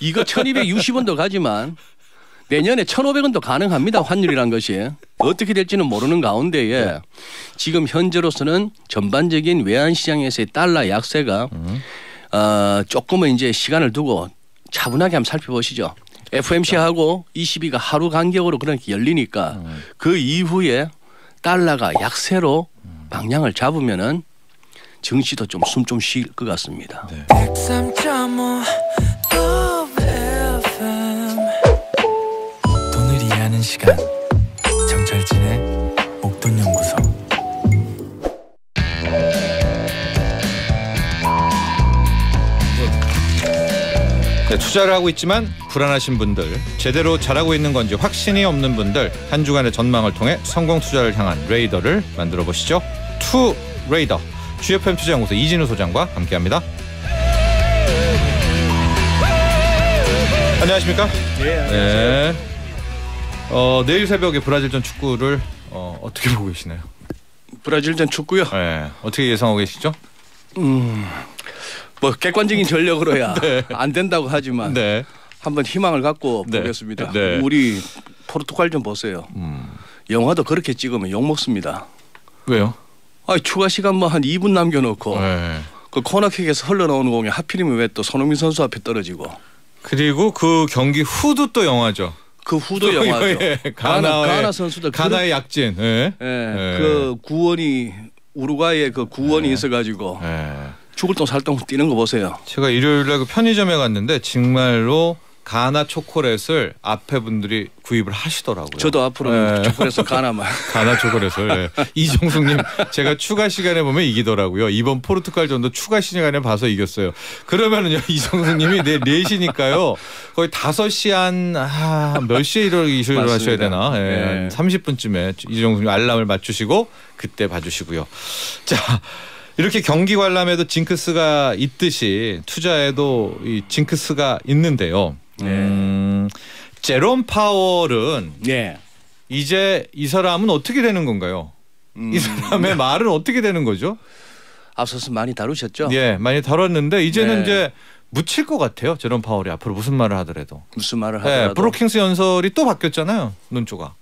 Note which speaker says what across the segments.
Speaker 1: 이거 1260원도 가지만 내년에 1,500원도 가능합니다. 환율이란 것이. 어떻게 될지는 모르는 가운데에 네. 지금 현재로서는 전반적인 외환 시장에서의 달러 약세가 어, 조금은 이제 시간을 두고 차분하게 한번 살펴보시죠. FMC하고 ECB가 하루 간격으로 그렇게 열리니까 그 이후에 달러가 약세로 방향을 잡으면은 증시도 좀 숨 좀 쉴 것 같습니다. 네. 어떤 연구소
Speaker 2: 네, 투자를 하고 있지만 불안하신 분들, 제대로 잘하고 있는 건지 확신이 없는 분들, 한 주간의 전망을 통해 성공 투자를 향한 레이더를 만들어 보시죠. 투 레이더 GFM 투자연구소 이진우 소장과 함께합니다. 안녕하십니까? 네. 네. 어, 내일 새벽에 브라질전 축구를 어, 어떻게 보고 계시나요?
Speaker 1: 브라질전 축구요? 네. 어떻게 예상하고 계시죠? 음, 뭐 객관적인 전력으로야 네. 안 된다고 하지만 네. 한번 희망을 갖고 네. 보겠습니다. 네. 우리 포르투갈 좀 보세요. 음. 영화도 그렇게 찍으면 욕 먹습니다. 왜요? 아 추가 시간 뭐한 2분 남겨놓고 네. 그 코너킥에서 흘러나오는 공이 하필이면 왜 또 손흥민 선수 앞에 떨어지고
Speaker 2: 그리고 그 경기 후도 또 영화죠. 그 후도 영화죠. 가나의, 가나 선수들 가나의 그런, 약진.
Speaker 1: 예. 예. 예. 그 구원이 우루과이의그 구원이 예. 있어가지고 예. 죽을 똥 살똥 뛰는 거 보세요.
Speaker 2: 제가 일요일날 그 편의점에 갔는데 정말로 가나 초콜릿을 앞에 분들이 구입을 하시더라고요. 저도 앞으로 네. 뭐 초콜릿을 가나만. 가나 초콜릿을. 네. 예. 이정숙님 제가 추가 시간에 보면 이기더라고요. 이번 포르투갈전도 추가 시간에 봐서 이겼어요. 그러면은요 이정숙님이 내 4시니까요. 거의 5시 한몇 아, 시에 일어나셔야 맞습니다. 되나. 예, 네. 30분쯤에 이정숙님 알람을 맞추시고 그때 봐주시고요. 자. 이렇게 경기 관람에도 징크스가 있듯이 투자에도 이 징크스가 있는데요. 네. 음, 제롬 파월은 예. 이제 이 사람은 어떻게 되는 건가요? 음. 이 사람의 말은 어떻게 되는 거죠? 앞서서 많이 다루셨죠? 예, 많이 다뤘는데 이제는 네. 이제 묻힐 것 같아요. 제롬 파월이 앞으로
Speaker 1: 무슨 말을 하더라도 무슨 말을 예, 하더라도 예,
Speaker 2: 브로킹스 연설이 또 바뀌었잖아요. 논조가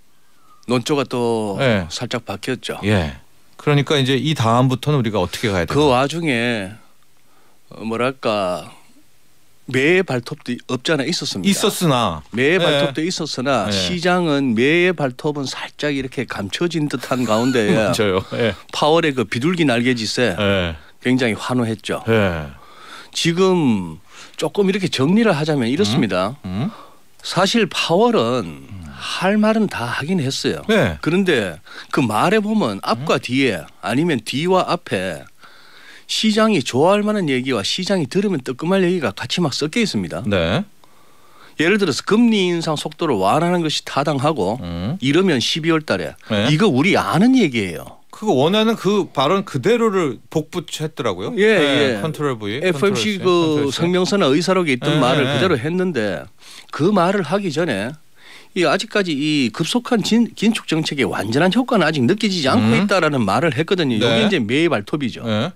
Speaker 1: 논조가 또 예. 살짝 바뀌었죠. 예. 그러니까 이제 이 다음부터는 우리가 어떻게 가야 돼요? 그 와중에 어, 뭐랄까 매의 발톱도 없지 않아 있었습니다. 있었으나 매의 네. 발톱도 있었으나 네. 시장은 매의 발톱은 살짝 이렇게 감춰진 듯한 가운데 네. 파월의 그 비둘기 날개짓에 네. 굉장히 환호했죠. 네. 지금 조금 이렇게 정리를 하자면 이렇습니다. 음? 음? 사실 파월은 할 말은 다 하긴 했어요. 그런데 그 말에 보면 앞과 음? 뒤에 아니면 뒤와 앞에 시장이 좋아할 만한 얘기와 시장이 들으면 뜨끔할 얘기가 같이 막 섞여 있습니다. 네. 예를 들어서 금리 인상 속도를 완화하는 것이 타당하고 음. 이러면 12월 달에 네. 이거 우리 아는 얘기예요. 그거 원하는 그 발언 그대로를
Speaker 2: 복붙했더라고요. 예, 네, 예. 컨트롤 V. FMC 그컨 성명서나 의사록에 있던 예, 말을 예. 그대로
Speaker 1: 했는데 그 말을 하기 전에 이 아직까지 이 급속한 진, 긴축 정책의 완전한 효과는 아직 느껴지지 않고 음. 있다라는 말을 했거든요. 이게 네. 이제 매의 발톱이죠. 예.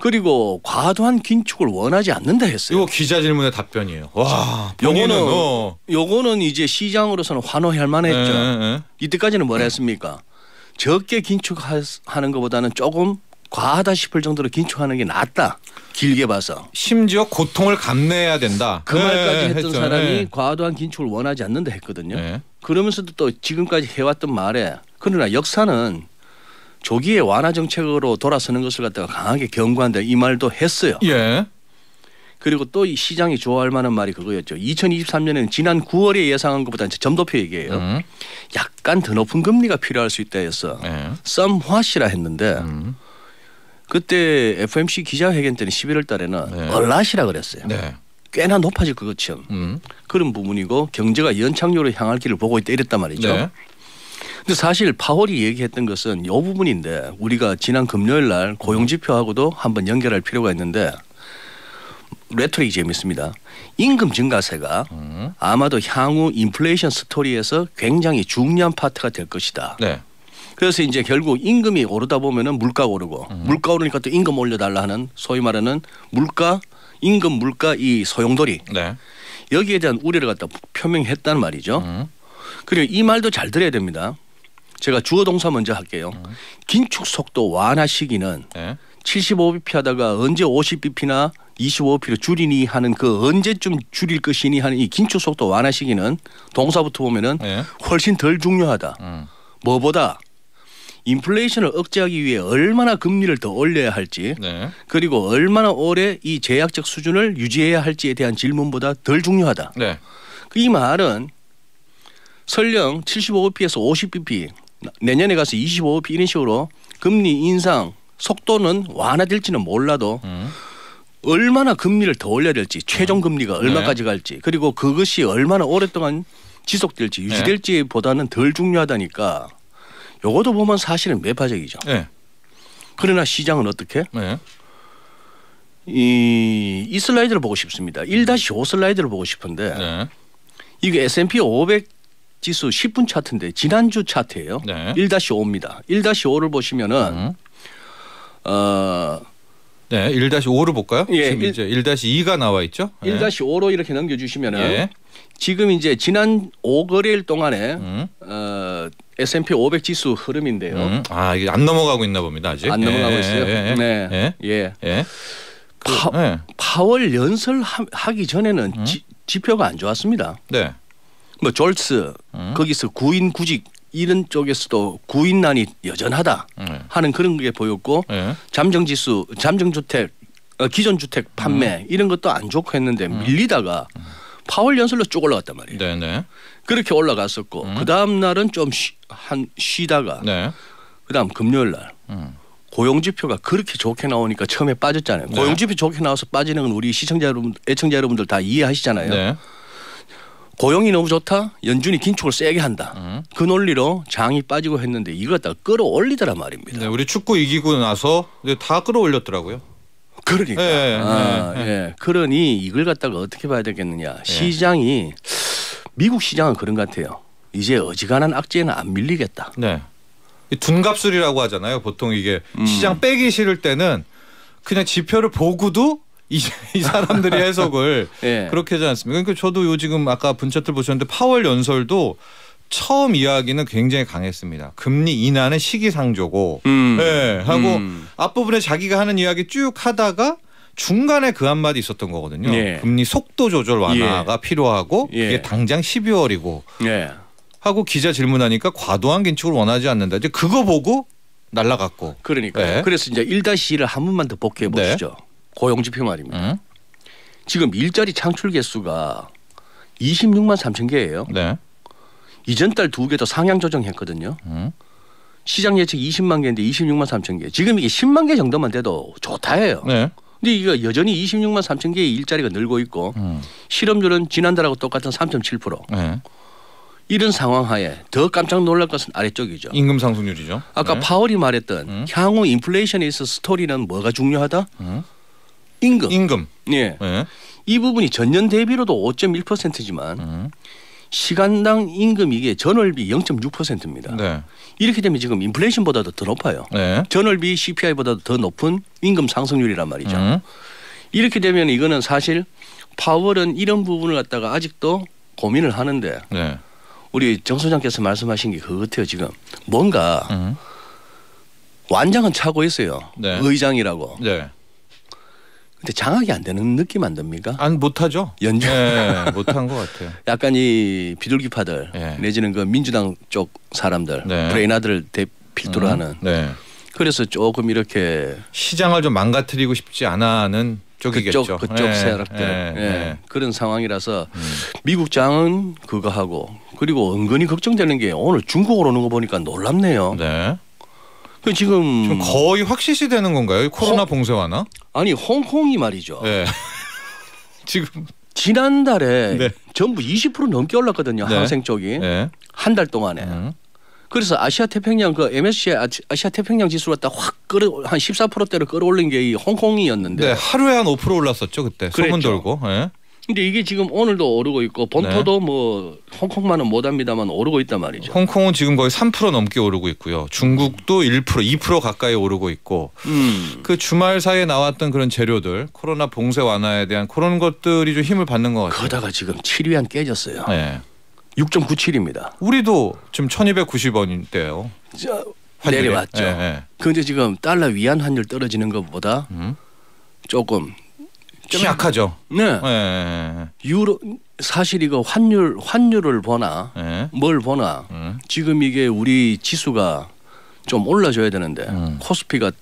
Speaker 1: 그리고 과도한 긴축을 원하지 않는다 했어요. 이거 기자 질문의 답변이에요. 와, 요거는 어. 요거는 이제 시장으로서는 환호할 만했죠. 에, 예, 에, 예, 예. 이때까지는 뭘 했습니까? 적게 긴축하는 것보다는 조금 과하다 싶을 정도로 긴축하는 게 낫다. 길게 봐서. 심지어 고통을 감내해야 된다. 그 말까지 했던 했죠. 사람이 과도한 긴축을 원하지 않는다 했거든요. 그러면서도 또 지금까지 해왔던 말에 그러나 역사는 조기에 완화 정책으로 돌아서는 것을 갖다가 강하게 경고한다 이 말도 했어요. 예. 그리고 또 이 시장이 좋아할 만한 말이 그거였죠. 2023년에는 지난 9월에 예상한 것보다 이제 점도표 얘기예요. 음. 약간 더 높은 금리가 필요할 수 있다 해서 썸화시라 예. 했는데 음. 그때 FMC 기자회견 때는 11월 달에는 네. 얼라시라 그랬어요. 네. 꽤나 높아질 것처럼 음. 그런 부분이고 경제가 연착륙으로 향할 길을 보고 있다 이랬단 말이죠. 네. 근데 사실 파월이 얘기했던 것은 이 부분인데 우리가 지난 금요일 날 고용 지표하고도 한번 연결할 필요가 있는데 레토릭이 재밌습니다. 임금 증가세가 아마도 향후 인플레이션 스토리에서 굉장히 중요한 파트가 될 것이다. 네. 그래서 이제 결국 임금이 오르다 보면은 물가 오르고 음. 물가 오르니까 또 임금 올려달라 하는 소위 말하는 물가 임금 물가 이 소용돌이 네. 여기에 대한 우려를 갖다 표명했단 말이죠. 음. 그리고 이 말도 잘 들어야 됩니다. 제가 주어 동사 먼저 할게요. 음. 긴축 속도 완화 시기는 네. 75bp 하다가 언제 50bp나 25bp로 줄이니 하는 그 언제쯤 줄일 것이니 하는 이 긴축 속도 완화 시기는 동사부터 보면은 네. 훨씬 덜 중요하다. 음. 뭐보다 인플레이션을 억제하기 위해 얼마나 금리를 더 올려야 할지 네. 그리고 얼마나 오래 이 제약적 수준을 유지해야 할지에 대한 질문보다 덜 중요하다. 네. 이 말은 설령 75bp에서 50bp 내년에 가서 25bp 이런 식으로 금리 인상 속도는 완화될지는 몰라도 음. 얼마나 금리를 더 올려야 될지 최종 금리가 네. 얼마까지 갈지 그리고 그것이 얼마나 오랫동안 지속될지 네. 유지될지보다는 덜 중요하다니까 요것도 보면 사실은 매파적이죠. 네. 그러나 시장은 어떻게? 네. 이, 이 슬라이드를 보고 싶습니다. 1-5 슬라이드를 보고 싶은데 네. 이게 S&P 500 지수 10분 차트인데 지난주 차트예요. 네. 1-5입니다. 1-5를 보시면은 음. 어 네, 1-5를 볼까요? 예, 지금 1, 이제 1-2가 나와 있죠? 1-5로 이렇게 넘겨 주시면은 예. 지금 이제 지난 5거래일 동안에 음. 어 S&P 500 지수 흐름인데요. 음. 아, 이게 안 넘어가고 있나 봅니다. 아직. 안 예, 넘어가고 있어요. 예, 예. 네. 예. 예. 예. 파, 월 연설하기 전에는 음. 지, 지표가 안 좋았습니다. 네. 뭐 졸스 음. 거기서 구인 구직 이런 쪽에서도 구인난이 여전하다 음, 네. 하는 그런 게 보였고 네. 잠정지수 잠정주택 어, 기존 주택 판매 음. 이런 것도 안 좋고 했는데 음. 밀리다가 음. 파월 연설로 쭉 올라갔단 말이에요. 네네. 네. 그렇게 올라갔었고 음. 그 다음 날은 좀 한 쉬다가 네. 그 다음 금요일 날 음. 고용 지표가 그렇게 좋게 나오니까 처음에 빠졌잖아요. 네. 고용 지표 좋게 나와서 빠지는 건 우리 시청자 여러분, 애청자 여러분들 다 이해하시잖아요. 네. 고용이 너무 좋다. 연준이 긴축을 세게 한다. 음. 그 논리로 장이 빠지고 했는데 이걸 다끌어올리더라 말입니다. 네, 우리 축구 이기고 나서 다 끌어올렸더라고요. 그러니까. 예, 예, 아, 예, 예. 예, 그러니 이걸 갖다가 어떻게 봐야 되겠느냐. 예. 시장이 미국 시장은 그런 것 같아요. 이제 어지간한 악재는 안 밀리겠다.
Speaker 2: 네. 둔갑술이라고 하잖아요. 보통 이게 음. 시장 빼기 싫을 때는 그냥 지표를 보고도 이, 이 사람들이 해석을 예. 그렇게 하지 않습니까? 그러니까 저도 요 지금 아까 분차트 를 보셨는데 파월 연설도 처음 이야기는 굉장히 강했습니다. 금리 인하는 시기상조고, 음. 예, 하고 음. 앞부분에 자기가 하는 이야기 쭉 하다가 중간에 그 한마디 있었던 거거든요. 예. 금리 속도 조절 완화가 예. 필요하고 예. 그게 당장 12월이고 예. 하고 기자 질문하니까 과도한
Speaker 1: 긴축을 원하지 않는다. 이제 그거 보고 날라갔고. 그러니까. 네. 그래서 이제 1 2을한 번만 더 복귀해 네. 보시죠. 네. 고용지표 말입니다. 음. 지금 일자리 창출 개수가 26만 3천 개예요. 네. 이전 달 두 개 더 상향 조정했거든요. 음. 시장 예측 20만 개인데 26만 3천 개. 지금 이게 10만 개 정도만 돼도 좋다해요 네. 근데 이거 여전히 26만 3천 개의 일자리가 늘고 있고 음. 실업률은 지난달하고 똑같은 3.7%. 네. 이런 상황 하에 더 깜짝 놀랄 것은 아래쪽이죠. 임금
Speaker 2: 상승률이죠.
Speaker 1: 아까 네. 파월이 말했던 음. 향후 인플레이션에 있어 스토리는 뭐가 중요하다? 음. 임금. 임금. 예. 예. 이 부분이 전년 대비로도 5.1%지만 음. 시간당 임금 이게 전월비 0.6%입니다. 네. 이렇게 되면 지금 인플레이션보다도 더 높아요. 네. 전월비 CPI보다도 더 높은 임금 상승률이란 말이죠. 음. 이렇게 되면 이거는 사실 파월은 이런 부분을 갖다가 아직도 고민을 하는데 네. 우리 정 소장께서 말씀하신 게 그거 같아요. 지금 뭔가 음. 완장은 차고 있어요. 네. 의장이라고. 네. 근데 장악이 안 되는 느낌 안 듭니까? 안 못하죠. 연정 네, 예, 예, 못한 것 같아요. 약간 이 비둘기파들 네. 예. 내지는 그 민주당 쪽 사람들 네. 브레인아들 대필두로 음, 하는. 네. 그래서 조금 이렇게
Speaker 2: 시장을 좀
Speaker 1: 망가뜨리고 싶지 않아는 쪽이겠죠. 그쪽, 그쪽 세력들 그런 상황이라서 음. 미국 장은 그거 하고 그리고 은근히 걱정되는 게 오늘 중국으로 오는 거 보니까 놀랍네요. 네. 그 지금, 지금 거의 확실시 되는 건가요? 코로나 홍, 봉쇄 완화? 아니 홍콩이 말이죠. 네. 지금 지난달에 네. 전부 20% 넘게 올랐거든요. 네. 항생 쪽이 예. 네. 한달 동안에. 음. 그래서 아시아 태평양 그 MSCI 아, 아시아 태평양 지수가 딱확 끌어 한 14%대로 끌어올린 게 이 홍콩이었는데 네, 하루에 한 5% 올랐었죠 그때 그랬죠. 소문 돌고 예. 근데 이게 지금 오늘도 오르고 있고 본토도 네. 뭐 홍콩만은 못합니다만 오르고 있단 말이죠.
Speaker 2: 홍콩은 지금 거의 3% 넘게 오르고 있고요. 중국도 1% 2% 가까이 오르고 있고
Speaker 1: 음. 그 주말
Speaker 2: 사이에 나왔던 그런 재료들 코로나 봉쇄 완화에 대한 그런 것들이 좀 힘을 받는 것 같아요. 그러다가
Speaker 1: 지금 7위안 깨졌어요. 네. 6.97입니다. 우리도 지금 1290원인데요. 자, 내려왔죠. 네, 네. 근데 지금 달러 위안 환율 떨어지는 것보다 음. 조금 좀 약하죠. 네. 네. 유로 사실 이거 환율 환율을 보나 네. 뭘 보나 네. 지금 이게 우리 지수가 좀 올라줘야 되는데 음. 코스피가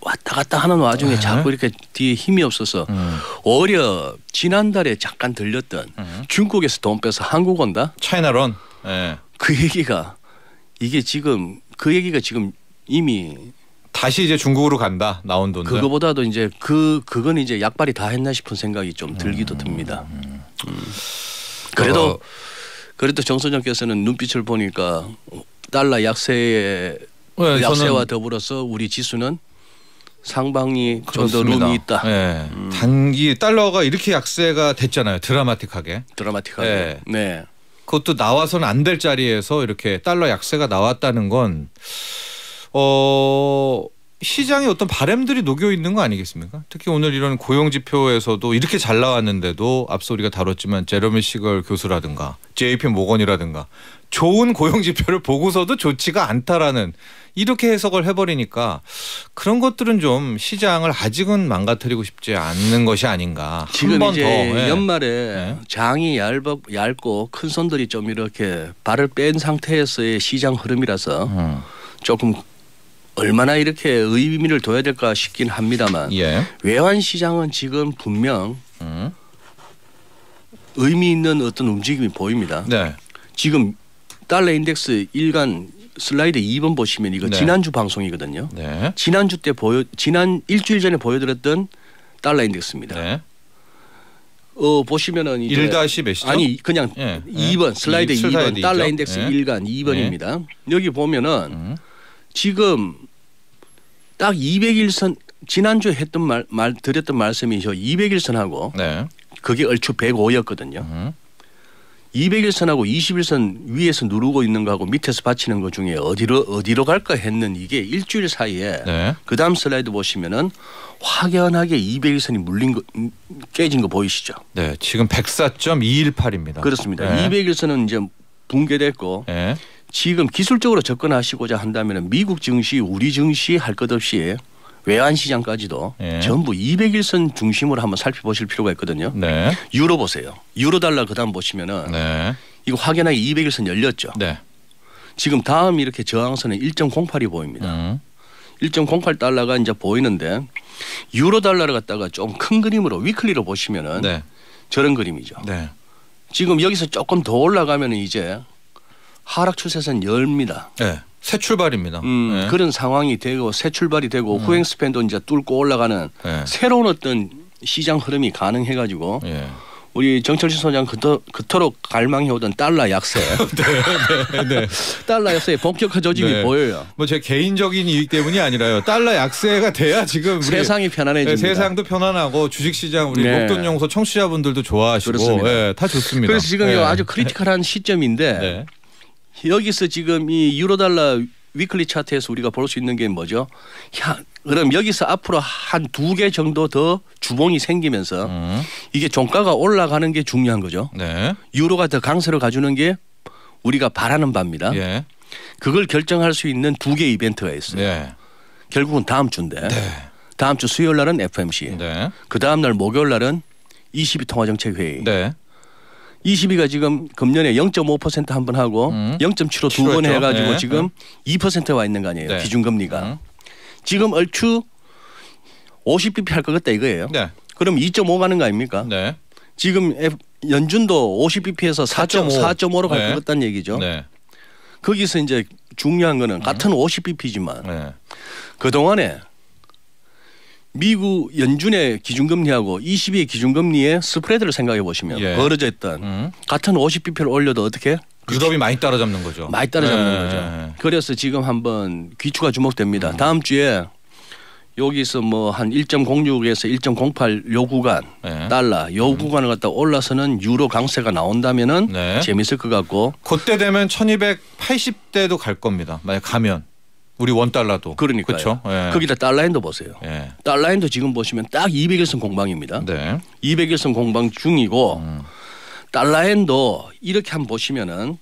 Speaker 1: 왔다 갔다 하는 와중에 네. 자꾸 이렇게 뒤에 힘이 없어서 음. 오히려 지난달에 잠깐 들렸던 음. 중국에서 돈 빼서 한국 온다 차이나론 네. 그 얘기가 이게 지금 그 얘기가 지금 이미 다시 이제 중국으로 간다 나온 돈. 그거보다도 이제 그 그건 이제 약발이 다 했나 싶은 생각이 좀 들기도 듭니다. 음. 음, 음. 그래도 그래도 정 소장께서는 눈빛을 보니까 달러 약세에 네, 약세와 더불어서 우리 지수는 상방이 좀더 룸이 있다. 네.
Speaker 2: 음. 단기 달러가 이렇게 약세가 됐잖아요. 드라마틱하게. 드라마틱하게. 네. 네. 그것도 나와서는 안 될 자리에서 이렇게 달러 약세가 나왔다는 건어 시장에 어떤 바램들이 녹여 있는 거 아니겠습니까? 특히 오늘 이런 고용 지표에서도 이렇게 잘 나왔는데도 앞서 우리가 다뤘지만 제러미 시걸 교수라든가 JP 모건이라든가 좋은 고용 지표를 보고서도 좋지가 않다라는 이렇게 해석을 해버리니까 그런 것들은 좀 시장을 아직은 망가뜨리고 싶지 않는 것이 아닌가. 지금 이제 더, 예.
Speaker 1: 연말에 네. 장이 얇아, 얇고 큰 손들이 좀 이렇게 발을 뺀 상태에서의 시장 흐름이라서 음. 조금 얼마나 이렇게 의미를 둬야 될까 싶긴 합니다만 예. 외환 시장은 지금 분명 음. 의미 있는 어떤 움직임이 보입니다. 네. 지금 달러 인덱스 일간 슬라이드 2번 보시면 이거 네. 지난주 방송이거든요. 네. 지난주 때 보여 지난 일주일 전에 보여드렸던 달러 인덱스입니다. 네. 어 보시면은 1다 몇이죠? 아니 그냥 예. 2번 예. 슬라이드 2번, 2번 달러 인덱스 예. 일간 2번입니다. 여기 보면은 음. 지금 딱 200일선 지난주에 했던 말, 말 드렸던 말씀이죠. 200일선하고 네. 그게 얼추 105였거든요. 음. 200일선하고 20일선 위에서 누르고 있는 거하고 밑에서 받치는 거 중에 어디로 어디로 갈까 했는 이게 일주일 사이에 네. 그다음 슬라이드 보시면은 확연하게 200일선이 물린 거 음, 깨진 거 보이시죠? 네, 지금
Speaker 2: 104.218입니다. 그렇습니다. 네.
Speaker 1: 200일선은 이제 붕괴됐고 네. 지금 기술적으로 접근하시고자 한다면 미국 증시, 우리 증시 할 것 없이 외환 시장까지도 예. 전부 200일선 중심으로 한번 살펴보실 필요가 있거든요. 네. 유로 보세요. 유로 달러 그다음 보시면은 네. 이거 확연하게 200일선 열렸죠. 네. 지금 다음 이렇게 저항선은 1.08이 보입니다. 음. 1.08 달러가 이제 보이는데 유로 달러를 갖다가 좀 큰 그림으로 위클리로 보시면은 네. 저런 그림이죠. 네. 지금 여기서 조금 더 올라가면 이제 하락 추세선 열입니다. 네. 새 출발입니다.
Speaker 2: 음, 네. 그런
Speaker 1: 상황이 되고 새 출발이 되고 음. 후행 스팬도 이제 뚫고 올라가는 네. 새로운 어떤 시장 흐름이 가능해가지고 네. 우리 정철신 소장 그토, 그토록 갈망해오던 달러 약세. 네, 네, 네. 달러 약세의
Speaker 2: 본격화 조짐이 네. 보여요. 뭐 제 개인적인 이익 때문이 아니라요.
Speaker 1: 달러 약세가 돼야 지금 세상이 편안해집니다. 네, 세상도
Speaker 2: 편안하고 주식시장 우리 네. 목돈 용소 청취자분들도 좋아하시고 다 좋습니다. 그래서 지금 아주 크리티컬한
Speaker 1: 시점인데 여기서 지금 이 유로달러 위클리 차트에서 우리가 볼 수 있는 게 뭐죠? 야, 그럼 여기서 앞으로 한 두 개 정도 더 주봉이 생기면서 음. 이게 종가가 올라가는 게 중요한 거죠. 네. 유로가 더 강세를 가주는 게 우리가 바라는 바입니다. 예. 그걸 결정할 수 있는 두 개 이벤트가 있어요. 예. 결국은 다음 주인데 네. 다음 주 수요일 날은 FMC, 네. 그 다음 날 목요일 날은 22 e 통화정책회의, 네. 22가 지금 금년에 0.5%한 번 하고 음. 0.75두번 해가지고 네. 지금 네. 음. 2%와 있는 거 아니에요 네. 기준금리가 음. 지금 얼추 50bp 할것 같다 이거예요. 네. 그럼 2.5 가는 거 아닙니까? 네. 지금 연준도 50bp에서 4.5. 4.5로 갈것 같다는 얘기죠. 네. 거기서 이제 중요한 거는 같은 음. 50bp지만 그 동안에 미국 연준의 기준금리하고 22의 기준금리의 스프레드를 생각해 보시면 예. 벌어져 있던 음. 같은 50bp를 올려도 어떻게 유럽이 많이 따라잡는 거죠. 많이 따라잡는 예. 거죠. 그래서 지금 한번 귀추가 주목됩니다. 음. 다음 주에 여기서 뭐 한 1.06에서 1.08요 구간 네. 달러 요 음. 구간을 갖다 올라서는 유로 강세가 나온다면은 네. 재밌을 것 같고 그때 되면 1280대도 갈 겁니다. 만약 가면 우리 원 달러도 그러니까 그 예. 거기다 달라인도 보세요. 예. 달라인도 지금 보시면 딱 200일선 공방입니다. 네. 200일선 공방 중이고 음. 달라인도 이렇게 한번 보시면은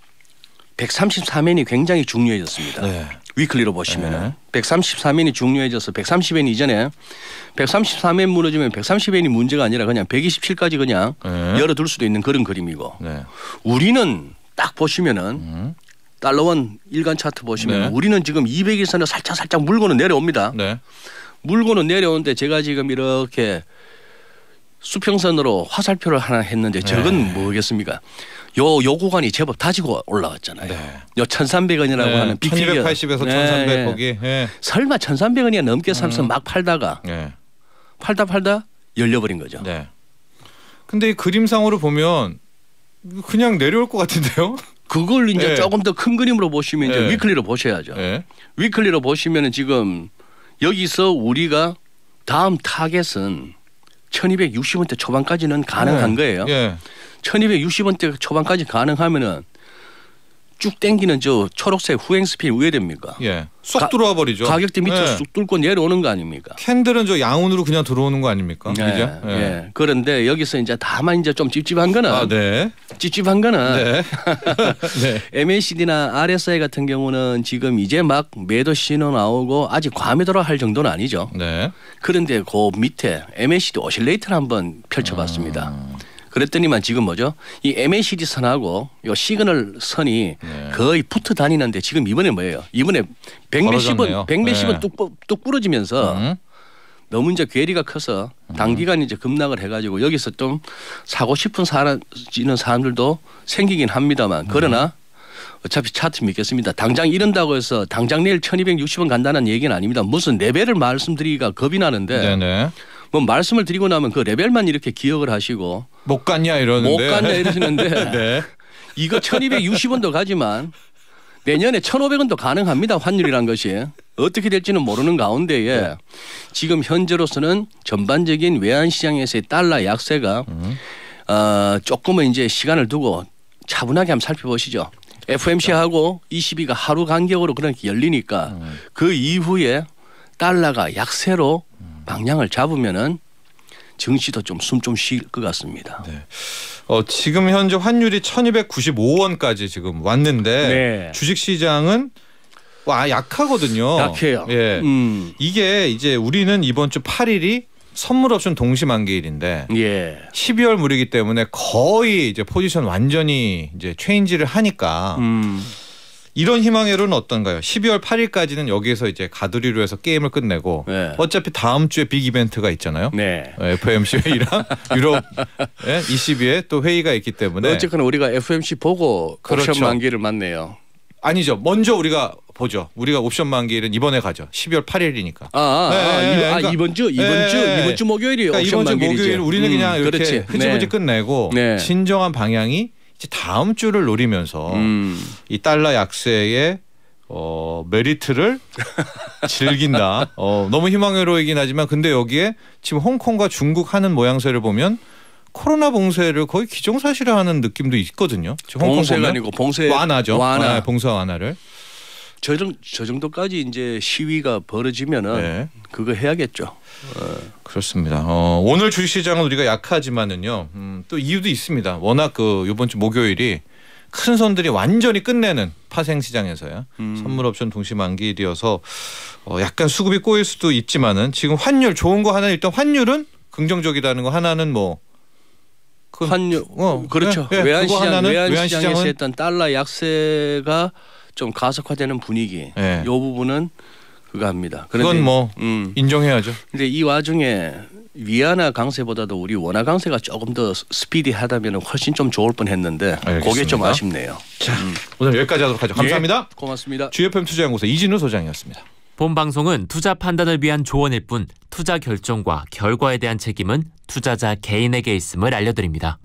Speaker 1: 133엔이 굉장히 중요해졌습니다. 네. 위클리로 보시면 네. 133엔이 중요해져서 130엔 이전에 133엔 무너지면 130엔이 문제가 아니라 그냥 127까지 그냥 네. 열어둘 수도 있는 그런 그림이고 네. 우리는 딱 보시면은 음. 달러원 일간 차트 보시면 네. 우리는 지금 200일선을 살짝 살짝 물고는 내려옵니다. 네. 물고는 내려오는데 제가 지금 이렇게 수평선으로 화살표를 하나 했는데 네. 저건 뭐겠습니까? 요, 요 구간이 제법 다지고 올라왔잖아요. 네. 요 1,300원이라고 네. 하는 빅피겨 1280에서 네. 1,300 거기. 예. 네. 설마 1,300원이 야 넘게 삼선 음. 막 팔다가 네.
Speaker 2: 팔다 팔다
Speaker 1: 열려버린 거죠. 네.
Speaker 2: 근데 그림상으로 보면
Speaker 1: 그냥 내려올 것 같은데요? 그걸 이제 예. 조금 더 큰 그림으로 보시면 이제 예. 위클리로 보셔야죠. 예. 위클리로 보시면 지금 여기서 우리가 다음 타겟은 1260원대 초반까지는 가능한 예. 거예요. 1260원대 예. 초반까지 가능하면은 쭉 땡기는 저 초록색 후행스핀 왜 됩니까? 예. 쏙 들어와 버리죠. 가격대 밑으로 예. 쑥 뚫고 내려오는 거 아닙니까? 캔들은 저
Speaker 2: 양운으로 그냥 들어오는 거 아닙니까? 예. 그죠? 예. 예.
Speaker 1: 그런데 여기서 이제 다만 이제 좀 찝찝한 거는 아, 네. 찝찝한 거는 네. 네. MACD나 RSI 같은 경우는 지금 이제 막 매도 신호 나오고 아직 과매도라 할 정도는 아니죠. 네. 그런데 그 밑에 MACD 오실레이터를 한번 펼쳐 봤습니다. 음. 아. 그랬더니만 지금 뭐죠? 이 MACD 선하고 요 시그널 선이 네. 거의 붙어 다니는데 지금 이번에 뭐예요? 이번에 백몇십은 백몇십은 뚝뚝 네. 부러지면서 음. 너무 이제 괴리가 커서 음. 단기간 이제 급락을 해가지고 여기서 좀 사고 싶은 사람지는 사람들도 생기긴 합니다만 그러나 음. 어차피 차트 믿겠습니다. 당장 이런다고 해서 당장 내일 천이백육십원 간다는 얘기는 아닙니다. 무슨 레벨을 말씀드리기가 겁이 나는데 네네. 뭐 말씀을 드리고 나면 그 레벨만 이렇게 기억을 하시고 못 갔냐 이러는데 못 갔냐 이러시는데 네. 이거 1260원도 가지만 내년에 1,500원도 가능합니다. 환율이란 것이. 어떻게 될지는 모르는 가운데에 네. 지금 현재로서는 전반적인 외환 시장에서의 달러 약세가 음. 어, 조금은 이제 시간을 두고 차분하게 한번 살펴보시죠. FMC하고 ECB가 하루 간격으로 그렇게 열리니까 음. 그 이후에 달러가 약세로 방향을 잡으면은 증시도 좀 숨 좀 쉴 것 같습니다. 네. 어, 지금
Speaker 2: 현재 환율이 1,295원까지 지금 왔는데 네. 주식 시장은 와 약하거든요. 약해요. 예. 음. 이게 이제 우리는 이번 주 8일이 선물 옵션 동시 만기일인데 예. 12월 물이기 때문에 거의 이제 포지션 완전히 이제 체인지를 하니까 음. 이런 희망회로는 어떤가요? 12월 8일까지는 여기에서 이제 가두리로 해서 게임을 끝내고 네. 어차피 다음 주에 빅 이벤트가 있잖아요. 네. FMC 어, 회의랑 유럽 예? 22에 또 회의가 있기 때문에 어쨌거나
Speaker 1: 우리가 FMC 보고 그렇죠. 옵션
Speaker 2: 만기를 맞네요. 아니죠. 먼저 우리가 보죠. 우리가 옵션 만기일은 이번에 가죠. 12월 8일이니까. 아, 아, 아, 네, 아, 네, 아 그러니까, 이번 주 이번 네, 주 이번 주 목요일이 그러니까 옵션 이번 주 목요일 우리는 음, 그냥 이렇게 흐지부지 네. 끝내고 네. 진정한 방향이 다음 주를 노리면서 음. 이 달러 약세에 어, 메리트를 즐긴다. 어, 너무 희망회로이긴 하지만 근데 여기에 지금 홍콩과 중국 하는 모양새를 보면 코로나 봉쇄를 거의 기정사실화하는 느낌도 있거든요. 지금 홍콩 봉쇄가 아니고 봉쇄 완화죠. 완화. 아,
Speaker 1: 봉쇄 완화를. 저, 저 정도까지 이제 시위가 벌어지면은 네. 그거 해야겠죠. 어.
Speaker 2: 그렇습니다. 어, 오늘 주식시장은 우리가 약하지만은요. 음, 또 이유도 있습니다. 워낙 그 이번 주 목요일이 큰 선들이 완전히 끝내는 파생 시장에서요. 음. 선물 옵션 동시 만기일이어서 어, 약간 수급이 꼬일 수도 있지만은 지금 환율 좋은 거 하나 일단 환율은
Speaker 1: 긍정적이라는
Speaker 2: 거 하나는 뭐 그 환율 어, 그렇죠. 예, 예 외환 시장 외환 시장에서 일단
Speaker 1: 달러 약세가 좀 가속화되는 분위기 예. 요 부분은 그거 합니다. 그건 뭐 음. 인정해야죠. 근데 이 와중에 위안화 강세보다도 우리 원화 강세가 조금 더 스피디하다면 훨씬 좀 좋을 뻔했는데 그게 좀 아쉽네요. 자 음. 오늘 여기까지 하도록 하죠. 예, 감사합니다. 예. 고맙습니다. GFM
Speaker 2: 투자연구소 이진우 소장이었습니다.
Speaker 1: 본 방송은 투자 판단을 위한 조언일 뿐 투자 결정과
Speaker 2: 결과에 대한 책임은 투자자 개인에게 있음을 알려드립니다.